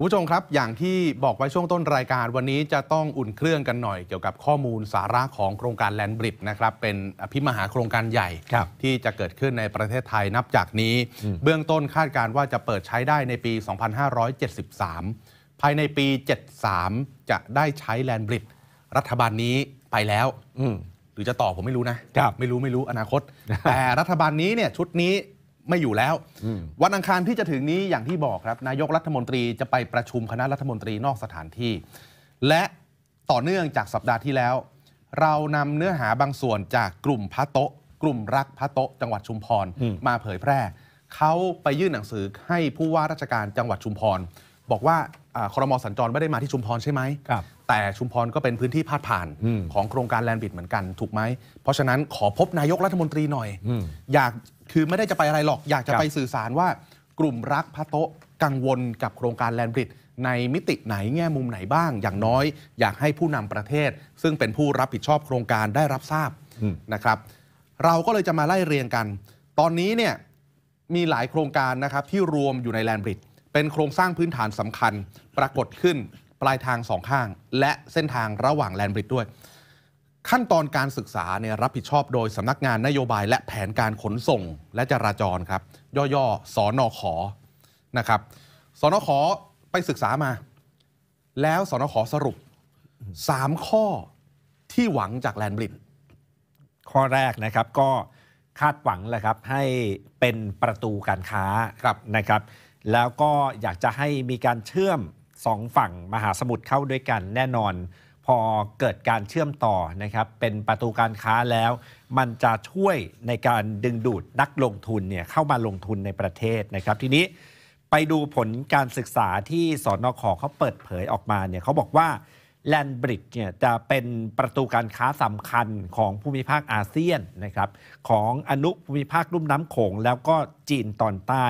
คุณผู้ชมครับอย่างที่บอกไว้ช่วงต้นรายการวันนี้จะต้องอุ่นเครื่องกันหน่อยเกี่ยวกับข้อมูลสาระของโครงการแลนบริดนะครับเป็นอภิมหาโครงการใหญ่ ที่จะเกิดขึ้นในประเทศไทยนับจากนี้ เบื้องต้นคาดการว่าจะเปิดใช้ได้ในปี 2573 ภายในปี 73 จะได้ใช้แลนบริดรัฐบาลนี้ไปแล้วหรือจะต่อผมไม่รู้นะ ไม่รู้ไม่รู้อนาคตแต่ รัฐบาลนี้เนี่ยชุดนี้ไม่อยู่แล้ววันอังคารที่จะถึงนี้อย่างที่บอกครับนายกรัฐมนตรีจะไปประชุมคณะรัฐมนตรีนอกสถานที่ และต่อเนื่องจากสัปดาห์ที่แล้ว เรานำเนื้อหาบางส่วนจากกลุ่มพระโตะกลุ่มรักพระโตะจังหวัดชุมพรมาเผยแพร่เขาไปยื่นหนังสือให้ผู้ว่าราชการจังหวัดชุมพร บอกว่าครมสัญจรไม่ได้มาที่ชุมพรใช่ไหมแต่ชุมพรก็เป็นพื้นที่พาดผ่านของโครงการแลนบิดเหมือนกัน ถูกไหม เพราะฉะนั้นขอพบนายกรัฐมนตรีหน่อยอยากคือไม่ได้จะไปอะไรหรอก อยากจะไปสื่อสารว่ากลุ่มรักพระโตะกังวลกับโครงการแลนบิดในมิติไหนแง่มุมไหนบ้าง อย่างน้อย อยากให้ผู้นำประเทศ ซึ่งเป็นผู้รับผิดชอบโครงการได้รับทราบนะครับ เราก็เลยจะมาไล่เรียงกัน ตอนนี้เนี่ยมีหลายโครงการนะครับ ที่รวมอยู่ในแลนบริดเป็นโครงสร้างพื้นฐานสำคัญปรากฏขึ้นปลายทางสองข้างและเส้นทางระหว่างแลนบริดด้วย ขั้นตอนการศึกษาเนี่ยรับผิดชอบโดยสำนักงานนโยบายและแผนการขนส่งและจราจรครับย่อๆสอนอขอนะครับสอนอขอไปศึกษามา แล้วสอนอขอสรุป 3 ข้อที่หวังจากแลนบริด์ข้อแรกนะครับก็คาดหวังแหละครับให้เป็นประตูการค้าครับนะครับแล้วก็อยากจะให้มีการเชื่อมสองฝั่งมหาสมุทรเข้าด้วยกันแน่นอน พอเกิดการเชื่อมต่อนะครับเป็นประตูการค้าแล้ว มันจะช่วยในการดึงดูดนักลงทุนเนี่ยเข้ามาลงทุนในประเทศนะครับ ทีนี้ไปดูผลการศึกษาที่สอนอขอเขาเปิดเผยออกมาเนี่ยเขาบอกว่าแลนบริดจ์เนี่ยจะเป็นประตูการค้าสำคัญของภูมิภาคอาเซียนนะครับของอนุภูมิภาคลุ่มน้ำโขงแล้วก็จีนตอนใต้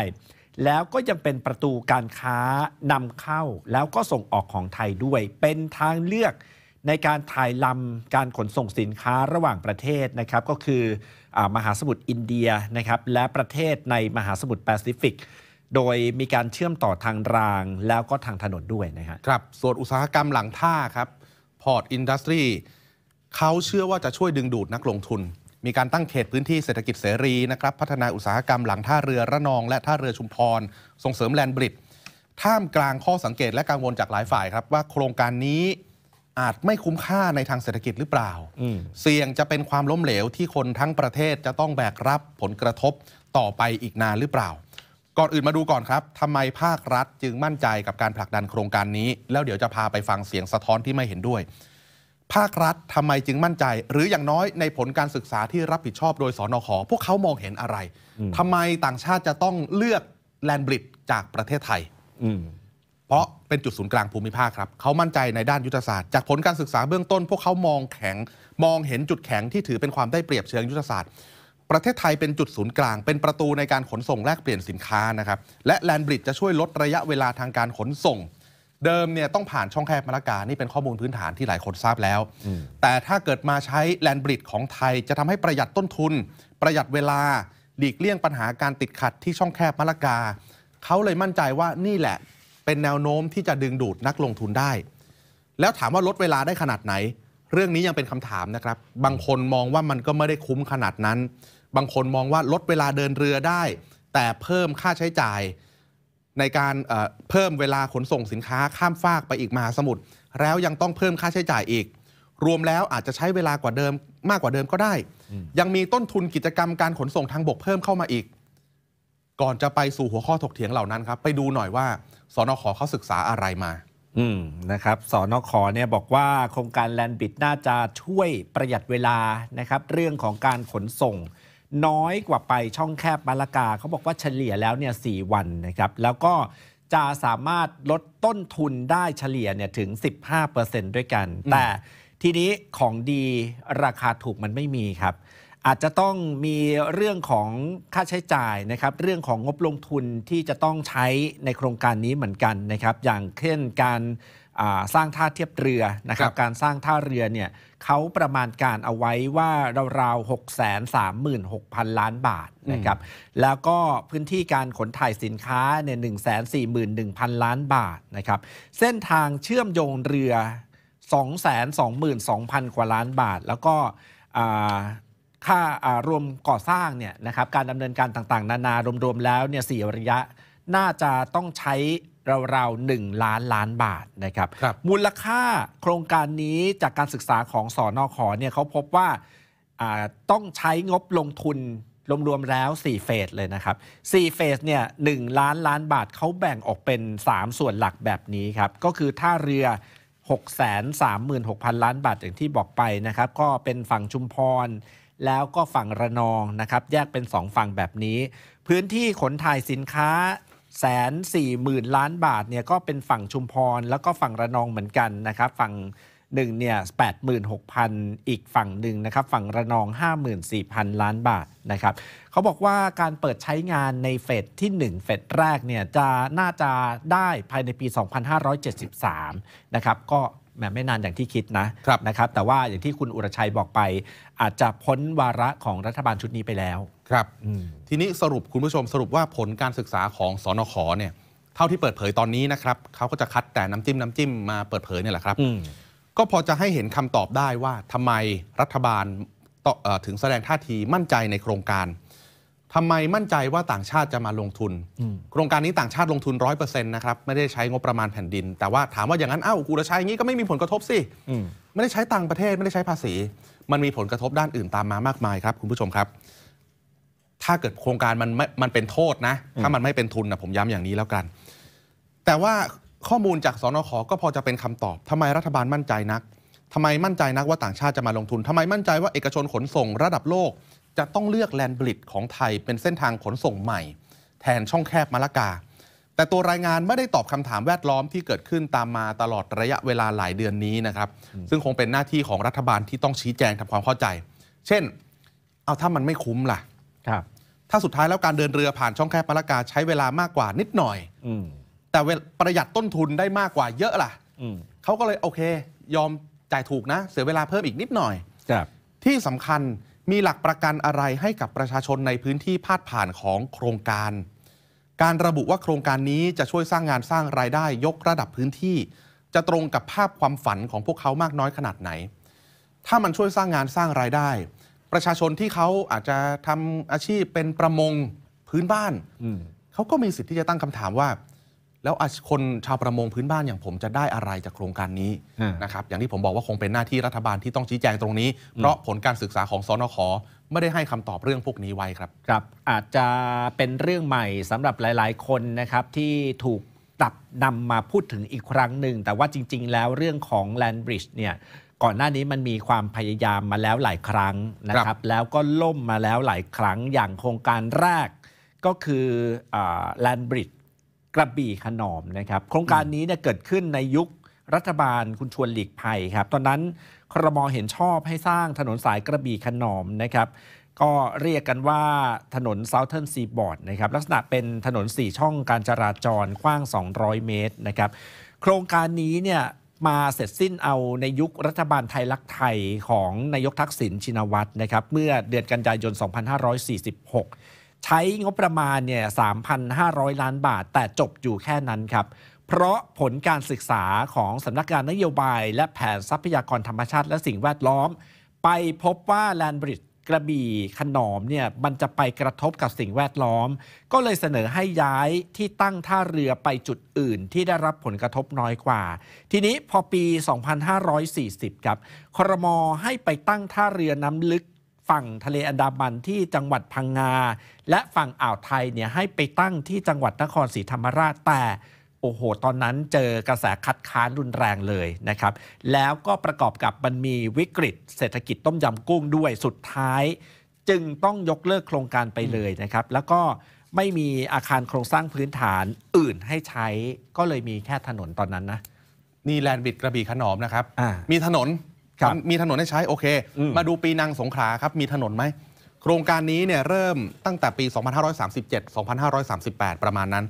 แล้วก็ยังเป็นประตูการค้านำเข้า แล้วก็ส่งออกของไทยด้วย เป็นทางเลือกในการถ่ายลำการขนส่งสินค้าระหว่างประเทศนะครับก็คืออมหาสมุทรอินเดียนะครับและประเทศในมหาสมุทรแปซิฟิก โดยมีการเชื่อมต่อทางราง แล้วก็ทางถนนด้วยนะครับครับส่วนอุตสาหกรรมหลังท่าครับพอร์ตอินดัสทรีเขาเชื่อว่าจะช่วยดึงดูดนักลงทุนมีการตั้งเขตพื้นที่เศรษฐกิจเสรีนะครับพัฒนาอุตสาหกรรมหลังท่าเรือระนอง และท่าเรือชุมพร ส่งเสริมแลนบริดท่ามกลางข้อสังเกตและกังวลจากหลายฝ่ายครับ ว่าโครงการนี้อาจไม่คุ้มค่าในทางเศรษฐกิจหรือเปล่า เสี่ยงจะเป็นความล้มเหลวที่คนทั้งประเทศจะต้องแบกรับผลกระทบต่อไปอีกนานหรือเปล่า ก่อนอื่นมาดูก่อนครับทำไมภาครัฐจึงมั่นใจกับการผลักดันโครงการนี้ แล้วเดี๋ยวจะพาไปฟังเสียงสะท้อนที่ไม่เห็นด้วยภาครัฐ ทำไมจึงมั่นใจ หรืออย่างน้อยในผลการศึกษาที่รับผิดชอบโดยสอนอขอ พวกเขามองเห็นอะไร ทำไมต่างชาติจะต้องเลือกแลนบริดจากประเทศไทยเพราะเป็นจุดศูนย์กลางภูมิภาคครับ เขามั่นใจในด้านยุทธศาสตร์ จากผลการศึกษาเบื้องต้น พวกเขามองแข็งมองเห็นจุดแข็งที่ถือเป็นความได้เปรียบเชิงยุทธศาสตร์ ประเทศไทยเป็นจุดศูนย์กลาง เป็นประตูในการขนส่งแลกเปลี่ยนสินค้านะครับ และแลนบริดจะช่วยลดระยะเวลาทางการขนส่งเดิมเนี่ยต้องผ่านช่องแคบมะละกา นี่เป็นข้อมูลพื้นฐานที่หลายคนทราบแล้ว แต่ถ้าเกิดมาใช้แลนบริดของไทย จะทำให้ประหยัดต้นทุน ประหยัดเวลาหลีกเลี่ยงปัญหาการติดขัดที่ช่องแคบมะละกา เขาเลยมั่นใจว่านี่แหละเป็นแนวโน้มที่จะดึงดูดนักลงทุนได้ แล้วถามว่าลดเวลาได้ขนาดไหน เรื่องนี้ยังเป็นคำถามนะครับ บางคนมองว่ามันก็ไม่ได้คุ้มขนาดนั้น บางคนมองว่าลดเวลาเดินเรือได้ แต่เพิ่มค่าใช้จ่ายในการเพิ่มเวลาขนส่งสินค้าข้ามฟากไปอีกมหาสมุทรแล้วยังต้องเพิ่มค่าใช้จ่ายอีก รวมแล้วอาจจะใช้เวลากว่าเดิมมากกว่าเดิมก็ได้ ยังมีต้นทุนกิจกรรมการขนส่งทางบกเพิ่มเข้ามาอีก ก่อนจะไปสู่หัวข้อถกเถียงเหล่านั้นครับ ไปดูหน่อยว่า สนขเขาศึกษาอะไรมา อืมนะครับสอนอคอเนี่ยบอกว่าโครงการแลนบิดน่าจะช่วยประหยัดเวลานะครับ เรื่องของการขนส่งน้อยกว่าไปช่องแคบมาลากาเขาบอกว่าเฉลี่ยแล้วเนี่ยสวันนะครับ แล้วก็จะสามารถลดต้นทุนได้เฉลี่ยเนี่ยถึง 15%ด้วยกัน แต่ทีนี้ของดีราคาถูกมันไม่มีครับ อาจจะต้องมีเรื่องของค่าใช้จ่ายนะครับ เรื่องของงบลงทุนที่จะต้องใช้ในโครงการนี้เหมือนกันนะครับ อย่างเช่นการสร้างท่าเทียบเรือนะครับการสร้างท่าเรือเนี่ยเขาประมาณการเอาไว้ว่าราวๆ6 3 6 0 0 0 ล้านบาทนะครับแล้วก็พื้นที่การขนถ่ายสินค้าเนี่ย141,000 ล้านบาทนะครับเส้นทางเชื่อมโยงเรือ 222,000 กว่าล้านบาท แล้วก็ค่ารวมก่อสร้างเนี่ยนะครับการดำเนินการต่างๆ นานารวมๆแล้วเนี่ยสี่ระยะน่าจะต้องใช้ราวๆหนึ่งล้านล้านบาทนะครับรบมูลค่าโครงการนี้จากการศึกษาของสอนอขอเนี่ยเขาพบว่าต้องใช้งบลงทุนรวมๆแล้ว4เฟสเลยนะครับ4เฟสเนี่ยหล้านล้านบาทเขาแบ่งออกเป็น 3 ส่วนหลักแบบนี้ครับ ก็คือท่าเรือ636,000 ล้านบาทอย่างที่บอกไปนะครับ ก็เป็นฝั่งชุมพรแล้วก็ฝั่งระนองนะครับแยกเป็น2ฝั่งแบบนี้ พื้นที่ขนถ่ายสินค้าแสสนี่หมื่นล้านบาทเนี่ยก็เป็นฝั่งชุมพรแล้วก็ฝั่งระนองเหมือนกันนะครับฝั่งหนึ่งเนี่ยแปดหมื่นหกพันอีกฝั่งหนึ่งนะครับ ฝั่งระนองหห้ามื่นสี่พันล้านบาทนะครับเขาบอกว่าการเปิดใช้งานในเฟสที่หนึ่งเฟสแรกเนี่ยจะน่าจะได้ภายในปี 2573นะครับก็แม้ไม่นานอย่างที่คิดนะนะ ครับ แต่ว่าอย่างที่คุณอุรชัยบอกไป อาจจะพ้นวาระของรัฐบาลชุดนี้ไปแล้วครับทีนี้สรุปคุณผู้ชมสรุปว่าผลการศึกษาของสอนขเนี่ย เท่าที่เปิดเผยตอนนี้นะครับเขาก็จะคัดแต่น้ำจิ้มน้ำจิ้มมาเปิดเผยเนี่ยแหละครับก็พอจะให้เห็นคำตอบได้ว่าทำไมรัฐบาลถึงแสดงท่าทีมั่นใจในโครงการทำไมมั่นใจว่าต่างชาติจะมาลงทุน โครงการนี้ต่างชาติลงทุนร้อยเปอร์เซ็นต์นะครับไม่ได้ใช้งบประมาณแผ่นดิน แต่ว่าถามว่าอย่างนั้นอ้าวกูจะใช้อย่างนี้ก็ไม่มีผลกระทบสิไม่ได้ใช้ต่างประเทศไม่ได้ใช้ภาษี มันมีผลกระทบด้านอื่นตามมามากมายครับ คุณผู้ชมครับถ้าเกิดโครงการมันไม่มันเป็นโทษนะ ถ้ามันไม่เป็นทุนนะผมย้ำอย่างนี้แล้วกัน แต่ว่าข้อมูลจากสนขก็พอจะเป็นคำตอบ ทำไมรัฐบาลมั่นใจนัก ทำไมมั่นใจนักว่าต่างชาติจะมาลงทุน ทำไมมั่นใจว่าเอกชนขนส่งระดับโลก จะต้องเลือกแลนด์บริดของไทยเป็นเส้นทางขนส่งใหม่ แทนช่องแคบมาละกา แต่ตัวรายงานไม่ได้ตอบคำถามแวดล้อมที่เกิดขึ้นตามมาตลอดระยะเวลาหลายเดือนนี้นะครับ ซึ่งคงเป็นหน้าที่ของรัฐบาลที่ต้องชี้แจงทำความเข้าใจ เช่น เอาถ้ามันไม่คุ้มล่ะ ครับถ้าสุดท้ายแล้วการเดินเรือผ่านช่องแคบปลากาใช้เวลามากกว่านิดหน่อย อืแต่ประหยัดต้นทุนได้มากกว่าเยอะล่ะ อืเขาก็เลยโอเค ยอมจ่ายถูกนะ เสียเวลาเพิ่มอีกนิดหน่อยครับ ที่สำคัญมีหลักประกันอะไรให้กับประชาชนในพื้นที่พาดผ่านของโครงการ การระบุว่าโครงการนี้จะช่วยสร้างงานสร้างรายได้ยกระดับพื้นที่ จะตรงกับภาพความฝันของพวกเขามากน้อยขนาดไหน ถ้ามันช่วยสร้างงานสร้างรายได้ประชาชนที่เขาอาจจะทำอาชีพเป็นประมงพื้นบ้านอืเขาก็มีสิทธิ์ที่จะตั้งคำถามว่า แล้วคนชาวประมงพื้นบ้านอย่างผมจะได้อะไรจากโครงการนี้นะครับ อย่างที่ผมบอกว่าคงเป็นหน้าที่รัฐบาลที่ต้องชี้แจงตรงนี้ เพราะผลการศึกษาของสนขไม่ได้ให้คำตอบเรื่องพวกนี้ไว้ครับครับ อาจจะเป็นเรื่องใหม่สำหรับหลาย ๆ คนนะครับที่ถูกตับนำมาพูดถึงอีกครั้งหนึ่งแต่ว่าจริง ๆ แล้วเรื่องของแลนบริดจ์เนี่ยก่อนหน้านี้มันมีความพยายามมาแล้วหลายครั้งนะครับ แล้วก็ล่มมาแล้วหลายครั้งอย่างโครงการแรกก็คือแลนบริดจ์กระบี่ขนอมนะครับ โครงการนี้เนี่ยเกิดขึ้นในยุครัฐบาลคุณชวนหลีกภัยครับตอนนั้น ครมเห็นชอบให้สร้างถนนสายกระบี่ขนอมนะครับ ก็เรียกกันว่าถนนเซาเทิร์นซีบอร์ดนะครับลักษณะเป็นถนน 4 ช่องการจราจรกว้าง 200 เมตรนะครับ โครงการนี้เนี่ยมาเสร็จสิ้นเอาในยุครัฐบาลไทยรักไทยของนายกทักษิณชินวัตรนะครับเมื่อเดือนกันยายน 2546 ใช้งบประมาณเนี่ย 3,500 ล้านบาท แต่จบอยู่แค่นั้นครับเพราะผลการศึกษาของสำนักงานนโยบาย และแผนทรัพยากรธรรมชาติและสิ่งแวดล้อม ไปพบว่าแลนบริดจกระบี่ขนอมเนี่ยมันจะไปกระทบกับสิ่งแวดล้อม ก็เลยเสนอให้ย้ายที่ตั้งท่าเรือไปจุดอื่น ที่ได้รับผลกระทบน้อยกว่า ทีนี้พอปี 2540 ครับครมให้ไปตั้งท่าเรือน้ำลึก ฝั่งทะเลอันดามันที่จังหวัดพังงาและฝั่งอ่าวไทยเนี่ยให้ไปตั้งที่จังหวัดนครศรีธรรมราชแต่โอ้โห ตอนนั้นเจอกระแสคัดค้านรุนแรงเลยนะครับ แล้วก็ประกอบกับมันมีวิกฤต เศรษฐกิจต้มยำกุ้งด้วยสุดท้าย จึงต้องยกเลิกโครงการไปเลยนะครับ แล้วก็ไม่มีอาคารโครงสร้างพื้นฐานอื่นให้ใช้ก็เลยมีแค่ถนนตอนนั้นนะ นี่แลนด์บิดกระบี่ขนอมนะครับมีถนนมีถนนให้ใช้โอเคอมมาดูปีนังสงขาครับมีถนนไหมโครงการนี้เนี่ยเริ่มตั้งแต่ปี 2537 2538 ประมาณนั้น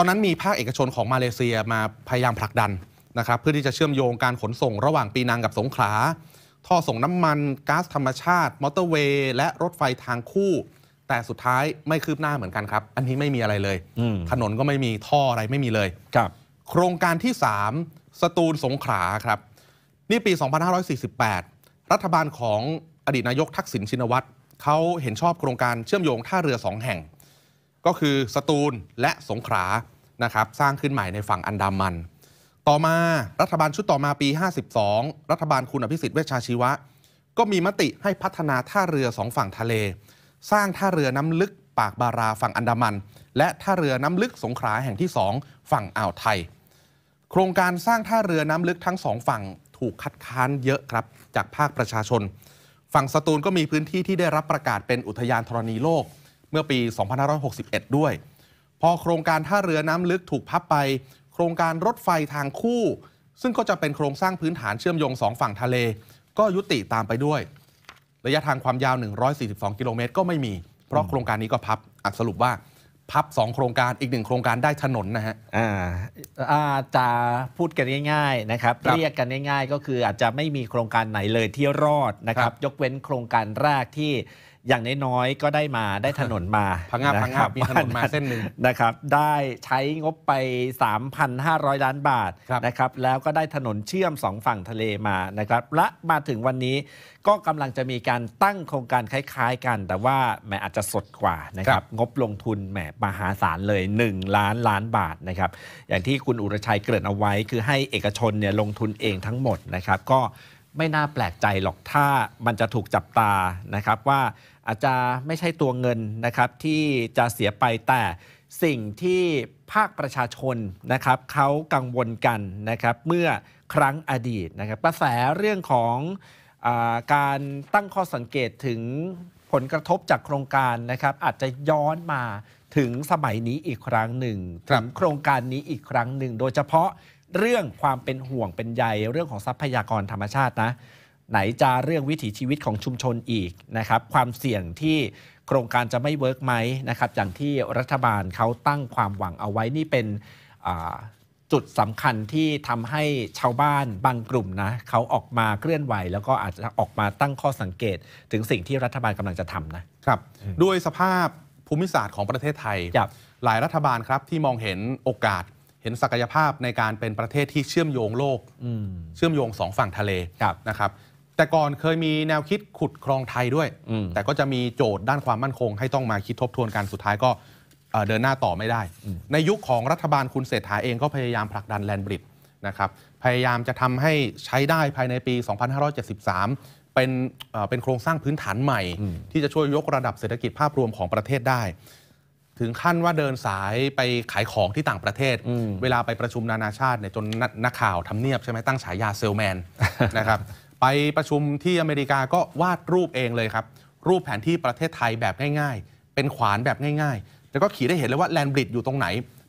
อนนั้นมีภาคเอกชนของมาเลเซียมาพยายามผลักดันนะครับเพื่อที่จะเชื่อมโยงการขนส่งระหว่างปีนังกับสงขลา ท่อส่งน้ำมันก๊าซธรรมชาติ มอเตอร์เวย์ และรถไฟทางคู่ แต่สุดท้ายไม่คืบหน้าเหมือนกันครับ อันนี้ไม่มีอะไรเลยถนนก็ไม่มีท่ออะไรไม่มีเลยครับโครงการที่ 3 สตูลสงขลาครับ นี่ปี 2548 รัฐบาลของอดีตนายกทักษิณชินวัตรเขาเห็นชอบโครงการเชื่อมโยงท่าเรือสองแห่งก็คือสตูลและสงขลานะครับสร้างขึ้นใหม่ในฝั่งอันดามัน ต่อมารัฐบาลชุดต่อมาปี 52 รัฐบาลคุณอภิสิทธิ์เวชชาชีวะก็มีมติให้พัฒนาท่าเรือสองฝั่งทะเล สร้างท่าเรือน้ำลึกปากบาราฝั่งอันดามัน และท่าเรือน้ำลึกสงขลาแห่งที่ 2 ฝั่งอ่าวไทย โครงการสร้างท่าเรือน้ำลึกทั้งสองฝั่งถูกคัดค้านเยอะครับจากภาคประชาชน ฝั่งสตูลก็มีพื้นที่ที่ได้รับประกาศเป็นอุทยานธรณีโลกเมื่อปี 2561 ด้วย พอโครงการท่าเรือน้ำลึกถูกพับไป โครงการรถไฟทางคู่ ซึ่งก็จะเป็นโครงสร้างพื้นฐานเชื่อมโยงสองฝั่งทะเล ก็ยุติตามไปด้วย ระยะทางความยาว 142 กิโลเมตรก็ไม่มี เพราะโครงการนี้ก็พับอักสรุปว่า พับ 2 โครงการอีกหนึ่งโครงการได้ถนนนะฮะอ่าจะพูดกันง่าย ๆนะครับรบเรียกกันง่ายๆ ก็คืออาจจะไม่มีโครงการไหนเลยที่รอดนะครับ ยกเว้นโครงการแรกที่อย่างน้อยๆ ก็ได้มาได้ถนนมาพังงาพังงามีถนนมาเส้นหนึ่งนะครับ ได้ใช้งบไป 3,500 ล้านบาทนะครับแล้วก็ได้ถนนเชื่อม 2 ฝั่งทะเลมานะครับและมาถึงวันนี้ก็กำลังจะมีการตั้งโครงการคล้ายๆกัน แต่ว่าแหมอาจจะสดกว่านะครับงบลงทุนแหมมหาศาลเลย 1 ล้านล้านบาทนะครับ อย่างที่คุณอุรชัยเกริ่นเอาไว้ คือให้เอกชนเนี่ยลงทุนเองทั้งหมดนะครับ ก็ไม่น่าแปลกใจหรอกถ้ามันจะถูกจับตานะครับว่าอาจจะไม่ใช่ตัวเงินนะครับที่จะเสียไปแต่สิ่งที่ภาคประชาชนนะครับเขากังวลกันนะครับเมื่อครั้งอดีตนะครับกระแสเรื่องของอการตั้งข้อสังเกตถึงผลกระทบจากโครงการนะครับ อาจจะย้อนมาถึงสมัยนี้อีกครั้งหนึ่งถึงโครงการนี้อีกครั้งหนึ่ง โดยเฉพาะเรื่องความเป็นห่วงเป็นใยเรื่องของทรัพยากรธรรมชาตินะไหนจะเรื่องวิถีชีวิตของชุมชนอีกนะครับ ความเสี่ยงที่โครงการจะไม่เวิร์กไหมนะครับอย่างที่รัฐบาลเขาตั้งความหวังเอาไว้นี่เป็นจุดสำคัญที่ทำให้ชาวบ้านบางกลุ่มนะเขาออกมาเคลื่อนไหว แล้วก็อาจจะออกมาตั้งข้อสังเกต ถึงสิ่งที่รัฐบาลกำลังจะทำนะครับด้วยสภาพภูมิศาสตร์ของประเทศไทยหลายรัฐบาลครับที่มองเห็นโอกาสเห็นศักยภาพในการเป็นประเทศที่เชื่อมโยงโลกเชื่อมโยงสองฝั่งทะเลนะครับแต่ก่อนเคยมีแนวคิดขุดคลองไทยด้วย แต่ก็จะมีโจทย์ด้านความมั่นคงให้ต้องมาคิดทบทวนกัน สุดท้ายก็เดินหน้าต่อไม่ได้ ในยุคของรัฐบาลคุณเศรษฐาเองก็พยายามผลักดันแลนบริดนะครับพยายามจะทำให้ใช้ได้ภายในปี 2573 เป็นเป็นโครงสร้างพื้นฐานใหม่ ที่จะช่วยยกระดับเศรษฐกิจภาพรวมของประเทศได้ ถึงขั้นว่าเดินสายไปขายของที่ต่างประเทศ เวลาไปประชุมนานาชาติเนี่ยจนนักข่าวทำเนียบใช่ไหมตั้งฉายาเซลแมนนะครับไปประชุมที่อเมริกาก็วาดรูปเองเลยครับ รูปแผนที่ประเทศไทยแบบง่ายๆ เป็นขวานแบบง่ายๆแล้วก็ขีดได้เห็นเลยว่าแลนบริดอยู่ตรงไหน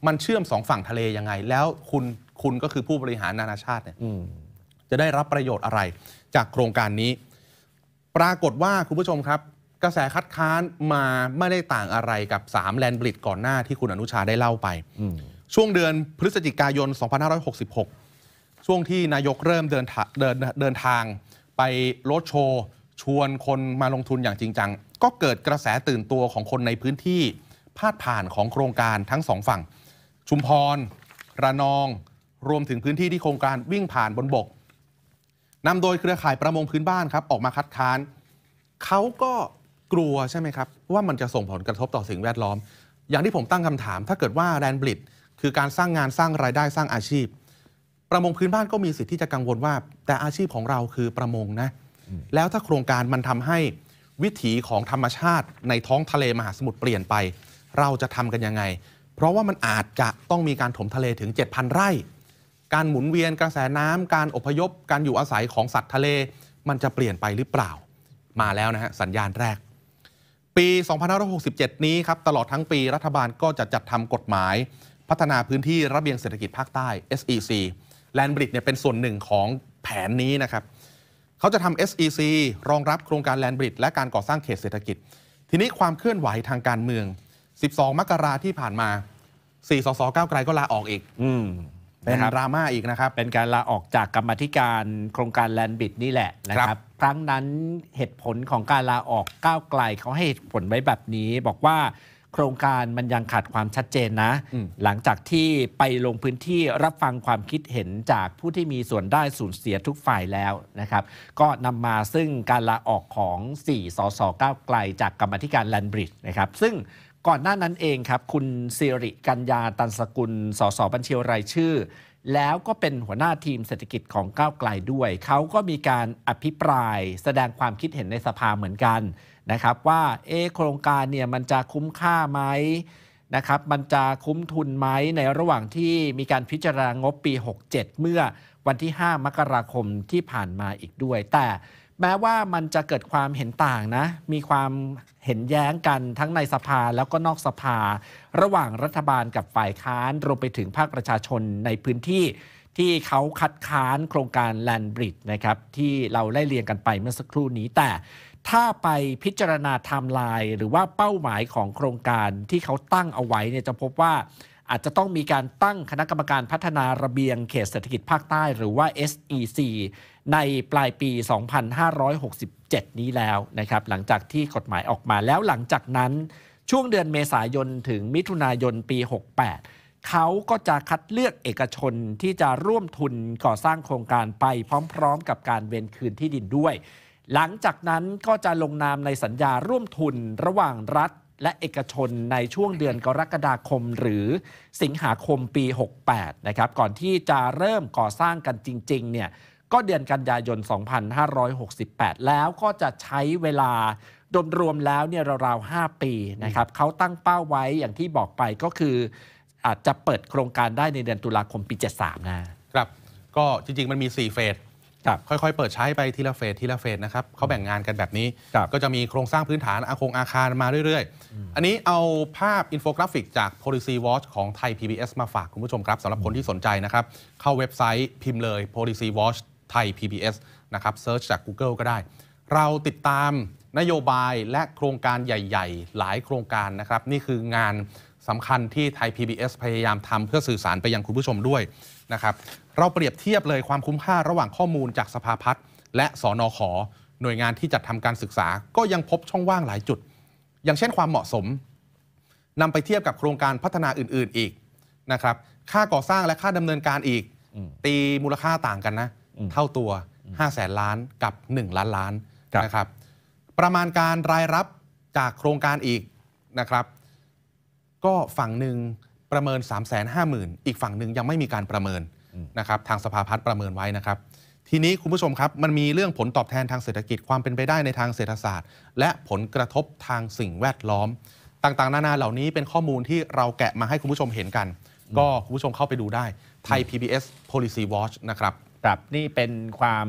มันเชื่อมสองฝั่งทะเลยังไง แล้วคุณคุณก็คือผู้บริหารนานาชาติเนี่ยจะได้รับประโยชน์อะไร จากโครงการนี้ ปรากฏว่าคุณผู้ชมครับ กระแสคัดค้านมาไม่ได้ต่างอะไรกับ 3 แลนบริดก่อนหน้าที่คุณอนุชาได้เล่าไปช่วงเดือนพฤศจิกายน 2566ช่วงที่นายกเริ่มเดินเดินเดินทางไปรถโชว์ ชวนคนมาลงทุนอย่างจริงจัง ก็เกิดกระแสตื่นตัวของคนในพื้นที่พาดผ่านของโครงการทั้งสองฝั่ง ชุมพร ระนอง รวมถึงพื้นที่ที่โครงการวิ่งผ่านบนบกนำโดยเครือข่ายประมงพื้นบ้านครับออกมาคัดค้านเขาก็กลัวใช่ไหมครับว่ามันจะส่งผลกระทบต่อสิ่งแวดล้อม อย่างที่ผมตั้งคำถาม ถ้าเกิดว่าแรนบลิดคือการสร้างงานสร้างรายได้สร้างอาชีพประมงพื้นบ้านก็มีสิทธิ์ที่จะกังวลว่า แต่อาชีพของเราคือประมงนะ แล้วถ้าโครงการมันทำให้วิถีของธรรมชาติในท้องทะเล มหาสมุทรเปลี่ยนไป เราจะทำกันยังไง เพราะว่ามันอาจจะต้องมีการถมทะเลถึง 7,000 ไร่ การหมุนเวียนกระแสน้ำ การอพยพการอยู่อาศัยของสัตว์ทะเลมันจะเปลี่ยนไปหรือเปล่ามาแล้วนะฮะสัญญาณแรก ปี 2567 นี้ครับตลอดทั้งปีรัฐบาลก็จะจัดทำกฎหมายพัฒนาพื้นที่ระเบียงเศรษฐกิจภาคใต้ SEC แลนบริด์เนี่ยเป็นส่วนหนึ่งของแผนนี้นะครับ เขาจะทำ SEC รองรับโครงการแลนบริด์และการก่อสร้างเขตเศรษฐกิจ ทีนี้ความเคลื่อนไหวทางการเมือง 12 มกราที่ผ่านมา4สสก้าวไกลก็ลาออกอีก อืเป็นดราม่าอีกนะครับ เป็นการลาออกจากกรรมธิการโครงการแลนบิดนี่แหละนะครับ ครั้งนั้นเหตุผลของการลาออกก้าวไกลเขาให้เหตุผลไว้แบบนี้บอกว่าโครงการมันยังขาดความชัดเจนนะ หลังจากที่ไปลงพื้นที่รับฟังความคิดเห็นจากผู้ที่มีส่วนได้ส่วนเสียทุกฝ่ายแล้วนะครับ ก็นำมาซึ่งการลาออกของ4สสก้าไกลจากกรรมธิการแลนบริดจ์นะครับ ซึ่งก่อนหน้านั้นเองครับ คุณสิริกัญญาตันสกุลสสบัญชีรายชื่อแล้วก็เป็นหัวหน้าทีมเศรษฐกิจของก้าวไกลด้วยเขาก็มีการอภิปรายแสดงความคิดเห็นในสภาเหมือนกันนะครับว่าเอโครงการเนี่ยมันจะคุ้มค่าไหมนะครับมันจะคุ้มทุนไหมในระหว่างที่มีการพิจารณางบปี 67 เมื่อวันที่ 5 มกราคมที่ผ่านมาอีกด้วย แต่แม้ว่ามันจะเกิดความเห็นต่างนะ มีความเห็นแย้งกันทั้งในสภาแล้วก็นอกสภา ระหว่างรัฐบาลกับฝ่ายค้านรวมไปถึงภาคประชาชนในพื้นที่ที่เขาคัดค้านโครงการแลนบริดนะครับที่เราไล่เรียงกันไปเมื่อสักครู่นี้ แต่ถ้าไปพิจารณาไทม์ไลน์หรือว่าเป้าหมายของโครงการที่เขาตั้งเอาไว้เนี่ยจะพบว่าอาจจะต้องมีการตั้งคณะกรรมการพัฒนาระเบียงเขตเศรษฐกิจภาคใต้หรือว่า SEC ในปลายปี 2567 นี้แล้วนะครับหลังจากที่กฎหมายออกมาแล้วหลังจากนั้นช่วงเดือนเมษายนถึงมิถุนายนปี 68 เขาก็จะคัดเลือกเอกชนที่จะร่วมทุนก่อสร้างโครงการไปพร้อมๆ กับการเวนคืนที่ดินด้วย หลังจากนั้นก็จะลงนามในสัญญาร่วมทุน ระหว่างรัฐและเอกชนในช่วงเดือนกรกฎาคมหรือสิงหาคมปี 68นะครับก่อนที่จะเริ่มก่อสร้างกันจริงๆเนี่ยก็เดือนกันยายน 2568 แล้วก็จะใช้เวลาโดยรวมแล้วเนี่ยราวๆ 5 ปีนะครับเขาตั้งเป้าไว้อย่างที่บอกไปก็คือ อาจจะเปิดโครงการได้ในเดือนตุลาคมปี 73นะครับ ก็จริงๆมันมี 4 เฟสค่อยๆ เปิดใช้ไปทีละเฟสทีละเฟสนะครับเขาแบ่งงานกันแบบนี้ ก็จะมีโครงสร้างพื้นฐานอาคงอาคารมาเรื่อยๆ อันนี้เอาภาพอินโฟกราฟิกจาก policy watch ของไทย PBS มาฝากคุณผู้ชมครับสำหรับคนที่สนใจนะครับ เข้าเว็บไซต์พิมพ์เลย policy watch ไทย PBS นะครับเซิร์ชจาก Google ก็ได้ เราติดตามนโยบายและโครงการใหญ่ๆ หลายโครงการนะครับนี่คืองานสำคัญที่ไทย PBS พยายามทำเพื่อสื่อสารไปยังคุณผู้ชมด้วยนะครับเราเปรียบเทียบเลยความคุ้มค่าระหว่างข้อมูลจากสภาพัฒน์และสอนอขอหน่วยงานที่จัดทำการศึกษาก็ยังพบช่องว่างหลายจุด อย่างเช่นความเหมาะสม นำไปเทียบกับโครงการพัฒนาอื่นๆอีกนะครับ ค่าก่อสร้างและค่าดำเนินการอีก ตีมูลค่าต่างกันนะ เท่าตัว5แสนล้านกับ1 ล้านล้านนะครับประมาณการรายรับจากโครงการอีกนะครับ ก็ฝั่งหนึ่งประเมิน 3 5 0 0 0 0 อีกฝั่งหนึ่งยังไม่มีการประเมินนะครับทางสภาพัฒน์ประเมินไว้นะครับ ทีนี้คุณผู้ชมครับมันมีเรื่องผลตอบแทนทางเศรษฐกิจความเป็นไปได้ในทางเศรษฐศาสตร์ และผลกระทบทางสิ่งแวดล้อม ต่างๆนานาเหล่านี้เป็นข้อมูลที่เราแกะมาให้คุณผู้ชมเห็นกัน ก็คุณผู้ชมเข้าไปดูได้ ไทย PBS Policy Watch นะครับครับนี่เป็นความ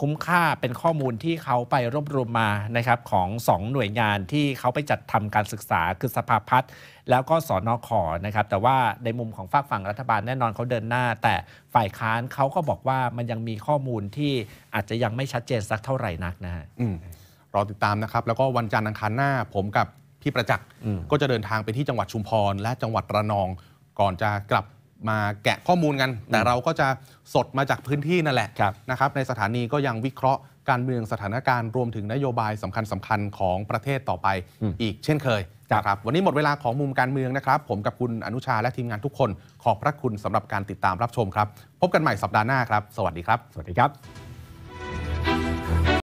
คุ้มค่าเป็นข้อมูลที่เขาไปรวบรวมมานะครับของ 2 หน่วยงานที่เขาไปจัดทำการศึกษาคือสภาพัฒน์แล้วก็สอนอขอนะครับ แต่ว่าในมุมของฝากฝั่งรัฐบาลแน่นอนเขาเดินหน้า แต่ฝ่ายค้านเขาก็บอกว่ามันยังมีข้อมูลที่อาจจะยังไม่ชัดเจนสักเท่าไหร่นักนะฮะรอติดตามนะครับ แล้วก็วันจันทร์อังคารหน้าผมกับพี่ประจักษ์ก็จะเดินทางไปที่จังหวัดชุมพรและจังหวัดระนองก่อนจะกลับมาแกะข้อมูลกันแต่เราก็จะสดมาจากพื้นที่นั่นแหละนะครับในสถานีก็ยังวิเคราะห์การเมืองสถานการณ์รวมถึงนโยบายสำคัญสำคัญของประเทศต่อไป อีกเช่นเคยนะครับวันนี้หมดเวลาของมุมการเมืองนะครับ ผมกับคุณอนุชาและทีมงานทุกคนขอบพระคุณสำหรับการติดตามรับชมครับพบกันใหม่สัปดาห์หน้าครับสวัสดีครับสวัสดีครับ